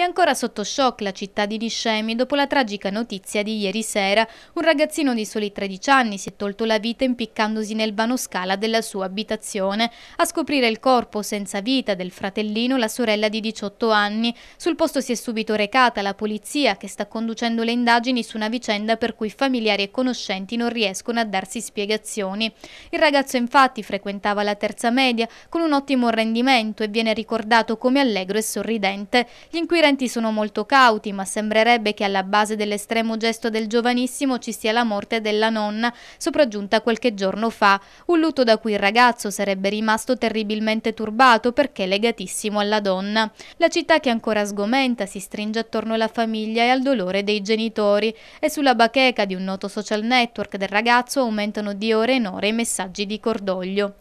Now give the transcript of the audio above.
È ancora sotto shock la città di Liscemi dopo la tragica notizia di ieri sera. Un ragazzino di soli 13 anni si è tolto la vita impiccandosi nel vano scala della sua abitazione. A scoprire il corpo senza vita del fratellino la sorella di 18 anni. Sul posto si è subito recata la polizia che sta conducendo le indagini su una vicenda per cui familiari e conoscenti non riescono a darsi spiegazioni. Il ragazzo infatti frequentava la terza media con un ottimo rendimento e viene ricordato come allegro e sorridente. Gli inquirenti Docenti sono molto cauti, ma sembrerebbe che alla base dell'estremo gesto del giovanissimo ci sia la morte della nonna, sopraggiunta qualche giorno fa. Un lutto da cui il ragazzo sarebbe rimasto terribilmente turbato perché legatissimo alla donna. La città che ancora sgomenta si stringe attorno alla famiglia e al dolore dei genitori e sulla bacheca di un noto social network del ragazzo aumentano di ore in ore i messaggi di cordoglio.